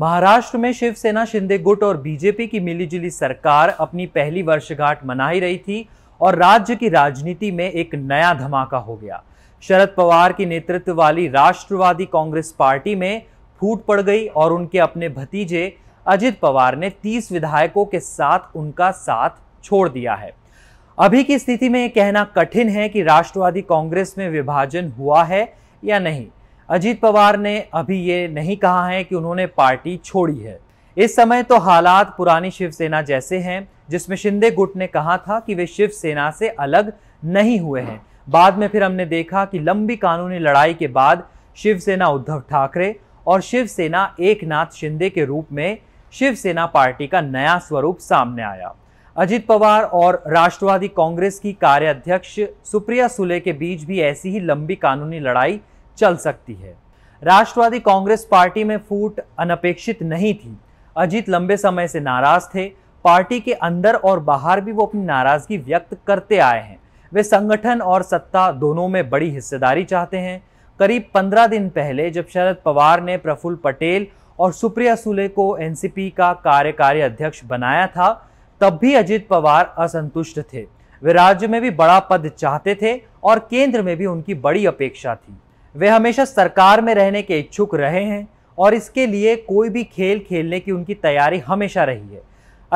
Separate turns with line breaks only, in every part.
महाराष्ट्र में शिवसेना शिंदे गुट और बीजेपी की मिलीजुली सरकार अपनी पहली वर्षगांठ मना ही रही थी और राज्य की राजनीति में एक नया धमाका हो गया शरद पवार की नेतृत्व वाली राष्ट्रवादी कांग्रेस पार्टी में फूट पड़ गई और उनके अपने भतीजे अजित पवार ने 30 विधायकों के साथ उनका साथ छोड़ दिया है अभी की स्थिति में यह कहना कठिन है कि राष्ट्रवादी कांग्रेस में विभाजन हुआ है या नहीं अजीत पवार ने अभी ये नहीं कहा है कि उन्होंने पार्टी छोड़ी है इस समय तो हालात पुरानी शिवसेना जैसे हैं जिसमें शिंदे गुट ने कहा था कि वे शिवसेना से अलग नहीं हुए हैं बाद में फिर हमने देखा कि लंबी कानूनी लड़ाई के बाद शिवसेना उद्धव ठाकरे और शिवसेना एक नाथ शिंदे के रूप में शिवसेना पार्टी का नया स्वरूप सामने आया अजित पवार और राष्ट्रवादी कांग्रेस की कार्याध्यक्ष सुप्रिया सुले के बीच भी ऐसी ही लंबी कानूनी लड़ाई चल सकती है राष्ट्रवादी कांग्रेस पार्टी में फूट अनपेक्षित नहीं थी अजीत लंबे समय से नाराज थे पार्टी के अंदर और बाहर भी वो अपनी नाराजगी व्यक्त करते आए हैं वे संगठन और सत्ता दोनों में बड़ी हिस्सेदारी चाहते हैं करीब पंद्रह दिन पहले जब शरद पवार ने प्रफुल्ल पटेल और सुप्रिया सुले को एनसीपी का कार्यकारी अध्यक्ष बनाया था तब भी अजीत पवार असंतुष्ट थे वे राज्य में भी बड़ा पद चाहते थे और केंद्र में भी उनकी बड़ी अपेक्षा थी वे हमेशा सरकार में रहने के इच्छुक रहे हैं और इसके लिए कोई भी खेल खेलने की उनकी तैयारी हमेशा रही है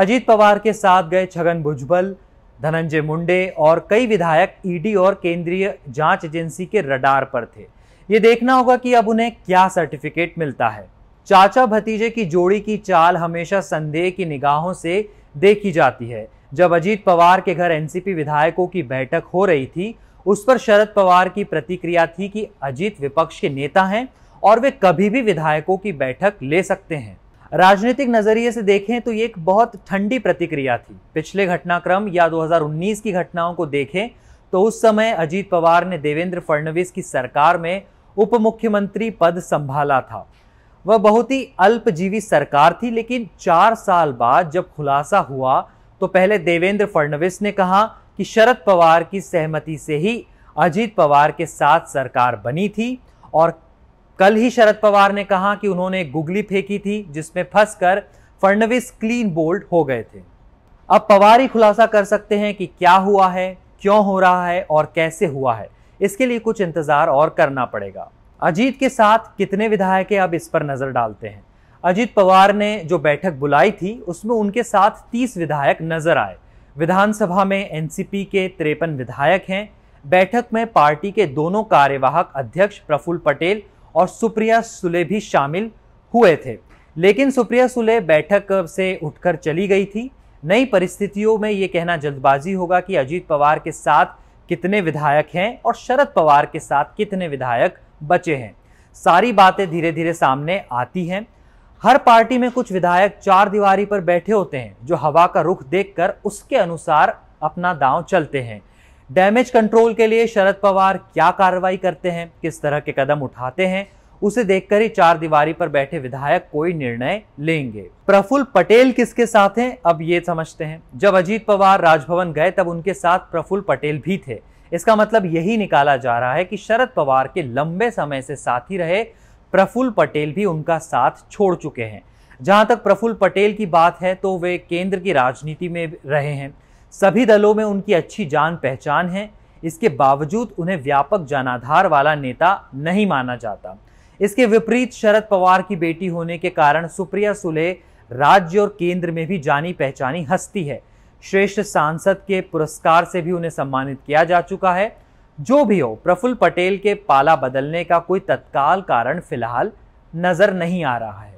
अजीत पवार के साथ गए छगन भुजबल धनंजय मुंडे और कई विधायक ईडी और केंद्रीय जांच एजेंसी के रडार पर थे ये देखना होगा कि अब उन्हें क्या सर्टिफिकेट मिलता है चाचा भतीजे की जोड़ी की चाल हमेशा संदेह की निगाहों से देखी जाती है जब अजीत पवार के घर एनसीपी विधायकों की बैठक हो रही थी उस पर शरद पवार की प्रतिक्रिया थी कि अजीत विपक्ष के नेता हैं और वे कभी भी विधायकों की बैठक ले सकते हैं राजनीतिक नजरिए से देखें तो ये एक बहुत ठंडी प्रतिक्रिया थी पिछले घटनाक्रम या 2019 की घटनाओं को देखें तो उस समय अजीत पवार ने देवेंद्र फडणवीस की सरकार में उप मुख्यमंत्री पद संभाला था वह बहुत ही अल्पजीवी सरकार थी लेकिन चार साल बाद जब खुलासा हुआ तो पहले देवेंद्र फडणवीस ने कहा कि शरद पवार की सहमति से ही अजीत पवार के साथ सरकार बनी थी और कल ही शरद पवार ने कहा कि उन्होंने गुगली फेंकी थी जिसमें फंस कर फडणवीस क्लीन बोल्ड हो गए थे अब पवार ही खुलासा कर सकते हैं कि क्या हुआ है क्यों हो रहा है और कैसे हुआ है इसके लिए कुछ इंतजार और करना पड़ेगा अजीत के साथ कितने विधायक अब इस पर नजर डालते हैं अजीत पवार ने जो बैठक बुलाई थी उसमें उनके साथ 30 विधायक नजर आए विधानसभा में एनसीपी के तिरपन विधायक हैं बैठक में पार्टी के दोनों कार्यवाहक अध्यक्ष प्रफुल्ल पटेल और सुप्रिया सुले भी शामिल हुए थे लेकिन सुप्रिया सुले बैठक से उठकर चली गई थी नई परिस्थितियों में ये कहना जल्दबाजी होगा कि अजीत पवार के साथ कितने विधायक हैं और शरद पवार के साथ कितने विधायक बचे हैं सारी बातें धीरे धीरे सामने आती हैं हर पार्टी में कुछ विधायक चार दीवारी पर बैठे होते हैं जो हवा का रुख देखकर उसके अनुसार अपना दांव चलते हैं डैमेज कंट्रोल के लिए शरद पवार क्या कार्रवाई करते हैं किस तरह के कदम उठाते हैं उसे देखकर ही चार दीवारी पर बैठे विधायक कोई निर्णय लेंगे प्रफुल्ल पटेल किसके साथ हैं अब ये समझते हैं जब अजीत पवार राजभवन गए तब उनके साथ प्रफुल्ल पटेल भी थे इसका मतलब यही निकाला जा रहा है कि शरद पवार के लंबे समय से साथी रहे प्रफुल्ल पटेल भी उनका साथ छोड़ चुके हैं जहां तक प्रफुल्ल पटेल की बात है तो वे केंद्र की राजनीति में रहे हैं सभी दलों में उनकी अच्छी जान पहचान है इसके बावजूद उन्हें व्यापक जनाधार वाला नेता नहीं माना जाता इसके विपरीत शरद पवार की बेटी होने के कारण सुप्रिया सुले राज्य और केंद्र में भी जानी पहचानी हस्ती है श्रेष्ठ सांसद के पुरस्कार से भी उन्हें सम्मानित किया जा चुका है जो भी हो प्रफुल्ल पटेल के पाला बदलने का कोई तत्काल कारण फिलहाल नजर नहीं आ रहा है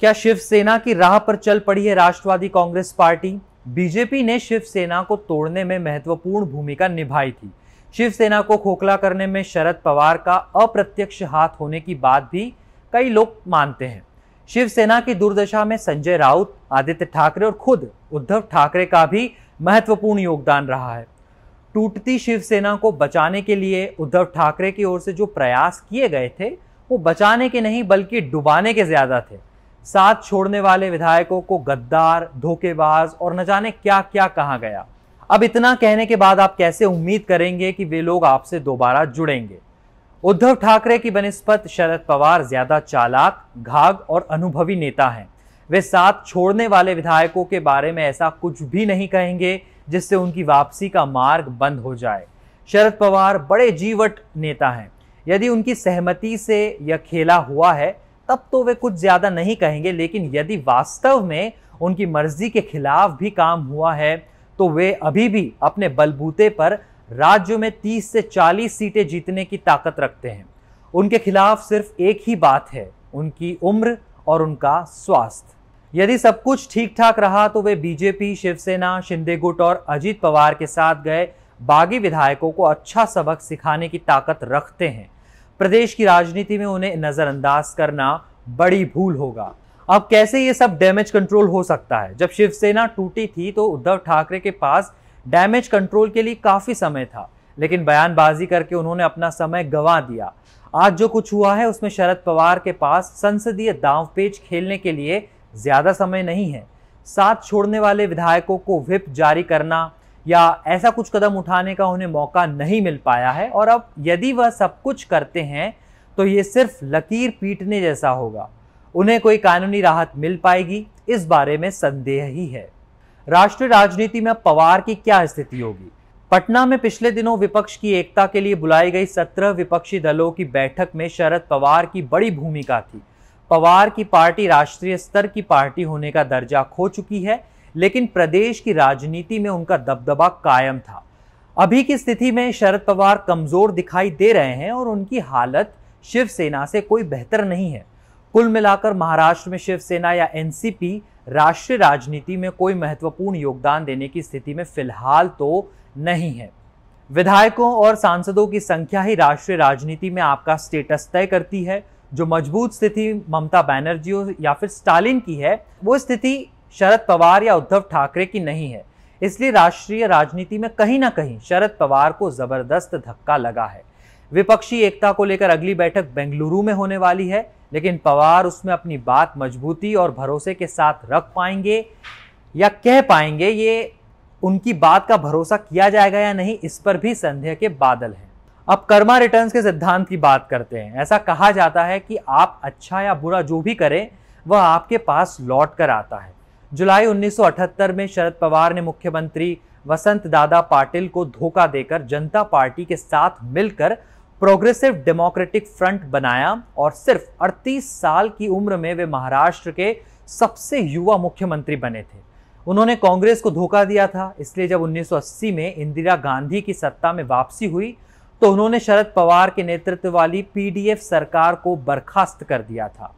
क्या शिवसेना की राह पर चल पड़ी है राष्ट्रवादी कांग्रेस पार्टी बीजेपी ने शिवसेना को तोड़ने में महत्वपूर्ण भूमिका निभाई थी शिवसेना को खोखला करने में शरद पवार का अप्रत्यक्ष हाथ होने की बात भी कई लोग मानते हैं शिवसेना की दुर्दशा में संजय राउत आदित्य ठाकरे और खुद उद्धव ठाकरे का भी महत्वपूर्ण योगदान रहा है टूटती शिवसेना को बचाने के लिए उद्धव ठाकरे की ओर से जो प्रयास किए गए थे वो बचाने के नहीं बल्कि डुबाने के ज़्यादा थे साथ छोड़ने वाले विधायकों को गद्दार धोखेबाज और न जाने क्या क्या कहा गया अब इतना कहने के बाद आप कैसे उम्मीद करेंगे कि वे लोग आपसे दोबारा जुड़ेंगे उद्धव ठाकरे की बनस्पत शरद पवार ज्यादा चालाक घाघ और अनुभवी नेता हैं वे साथ छोड़ने वाले विधायकों के बारे में ऐसा कुछ भी नहीं कहेंगे जिससे उनकी वापसी का मार्ग बंद हो जाए शरद पवार बड़े जीवट नेता हैं यदि उनकी सहमति से यह खेला हुआ है तब तो वे कुछ ज़्यादा नहीं कहेंगे लेकिन यदि वास्तव में उनकी मर्जी के खिलाफ भी काम हुआ है तो वे अभी भी अपने बलबूते पर राज्य में 30 से 40 सीटें जीतने की ताकत रखते हैं उनके खिलाफ सिर्फ एक ही बात है उनकी उम्र और उनका स्वास्थ्य यदि सब कुछ ठीक ठाक रहा तो वे बीजेपी शिवसेना शिंदे गुट और अजीत पवार के साथ गए बागी विधायकों को अच्छा सबक सिखाने की ताकत रखते हैं प्रदेश की राजनीति में उन्हें नज़रअंदाज करना बड़ी भूल होगा अब कैसे ये सब डैमेज कंट्रोल हो सकता है जब शिवसेना टूटी थी तो उद्धव ठाकरे के पास डैमेज कंट्रोल के लिए काफ़ी समय था लेकिन बयानबाजी करके उन्होंने अपना समय गंवा दिया आज जो कुछ हुआ है उसमें शरद पवार के पास संसदीय दाव पेच खेलने के लिए ज़्यादा समय नहीं है साथ छोड़ने वाले विधायकों को व्हिप जारी करना या ऐसा कुछ कदम उठाने का उन्हें मौका नहीं मिल पाया है और अब यदि वह सब कुछ करते हैं तो ये सिर्फ लकीर पीटने जैसा होगा उन्हें कोई कानूनी राहत मिल पाएगी इस बारे में संदेह ही है राष्ट्रीय राजनीति में पवार की क्या स्थिति होगी पटना में पिछले दिनों विपक्ष की एकता के लिए बुलाई गई सत्रह विपक्षी दलों की बैठक में शरद पवार की बड़ी भूमिका थी पवार की पार्टी राष्ट्रीय स्तर की पार्टी होने का दर्जा खो चुकी है लेकिन प्रदेश की राजनीति में उनका दबदबा कायम था अभी की स्थिति में शरद पवार कमजोर दिखाई दे रहे हैं और उनकी हालत शिवसेना से कोई बेहतर नहीं है कुल मिलाकर महाराष्ट्र में शिवसेना या एनसीपी राष्ट्रीय राजनीति में कोई महत्वपूर्ण योगदान देने की स्थिति में फिलहाल तो नहीं है विधायकों और सांसदों की संख्या ही राष्ट्रीय राजनीति में आपका स्टेटस तय करती है जो मजबूत स्थिति ममता बैनर्जी या फिर स्टालिन की है वो स्थिति शरद पवार या उद्धव ठाकरे की नहीं है इसलिए राष्ट्रीय राजनीति में कहीं ना कहीं शरद पवार को जबरदस्त धक्का लगा है विपक्षी एकता को लेकर अगली बैठक बेंगलुरु में होने वाली है लेकिन पवार उसमें अपनी बात मजबूती और भरोसे के साथ रख पाएंगे या कह पाएंगे ये उनकी बात का भरोसा किया जाएगा या नहीं इस पर भी संदेह के बादल हैं अब कर्मा रिटर्न्स के सिद्धांत की बात करते हैं ऐसा कहा जाता है कि आप अच्छा या बुरा जो भी करें वह आपके पास लौट कर आता है जुलाई 1978 में शरद पवार ने मुख्यमंत्री वसंत दादा पाटिल को धोखा देकर जनता पार्टी के साथ मिलकर प्रोग्रेसिव डेमोक्रेटिक फ्रंट बनाया और सिर्फ 38 साल की उम्र में वे महाराष्ट्र के सबसे युवा मुख्यमंत्री बने थे उन्होंने कांग्रेस को धोखा दिया था इसलिए जब 1980 में इंदिरा गांधी की सत्ता में वापसी हुई तो उन्होंने शरद पवार के नेतृत्व वाली पीडीएफ सरकार को बर्खास्त कर दिया था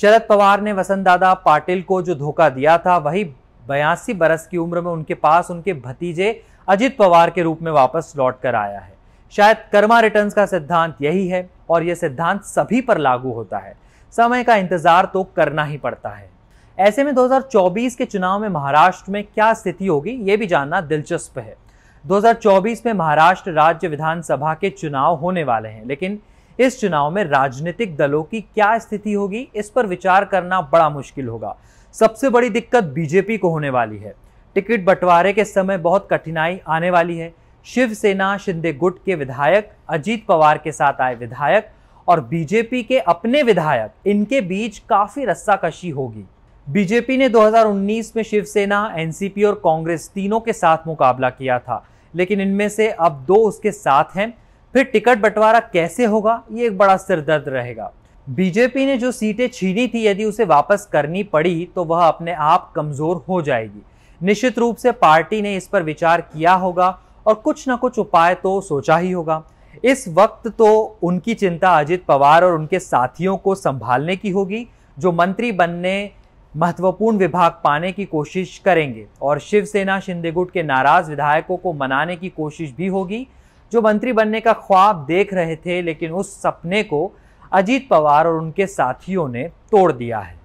शरद पवार ने वसंत दादा पाटिल को जो धोखा दिया था वही बयासी बरस की उम्र में उनके पास उनके भतीजे अजित पवार के रूप में वापस लौट कर आया है शायद कर्मा रिटर्न्स का सिद्धांत यही है और यह सिद्धांत सभी पर लागू होता है समय का इंतजार तो करना ही पड़ता है ऐसे में 2024 के चुनाव में महाराष्ट्र में क्या स्थिति होगी ये भी जानना दिलचस्प है 2024 में महाराष्ट्र राज्य विधानसभा के चुनाव होने वाले हैं लेकिन इस चुनाव में राजनीतिक दलों की क्या स्थिति होगी इस पर विचार करना बड़ा मुश्किल होगा सबसे बड़ी दिक्कत बीजेपी को होने वाली है टिकट बंटवारे के समय बहुत कठिनाई आने वाली है शिवसेना शिंदे गुट के विधायक अजीत पवार के साथ आए विधायक और बीजेपी के अपने विधायक इनके बीच काफी रस्साकशी होगी बीजेपी ने 2019 में शिवसेना एनसीपी और कांग्रेस तीनों के साथ मुकाबला किया था लेकिन इनमें से अब दो उसके साथ हैं फिर टिकट बंटवारा कैसे होगा ये एक बड़ा सिरदर्द रहेगा बीजेपी ने जो सीटें छीनी थी यदि उसे वापस करनी पड़ी तो वह अपने आप कमजोर हो जाएगी निश्चित रूप से पार्टी ने इस पर विचार किया होगा और कुछ ना कुछ उपाय तो सोचा ही होगा इस वक्त तो उनकी चिंता अजित पवार और उनके साथियों को संभालने की होगी जो मंत्री बनने महत्वपूर्ण विभाग पाने की कोशिश करेंगे और शिवसेना शिंदे गुट के नाराज विधायकों को मनाने की कोशिश भी होगी जो मंत्री बनने का ख्वाब देख रहे थे लेकिन उस सपने को अजीत पवार और उनके साथियों ने तोड़ दिया है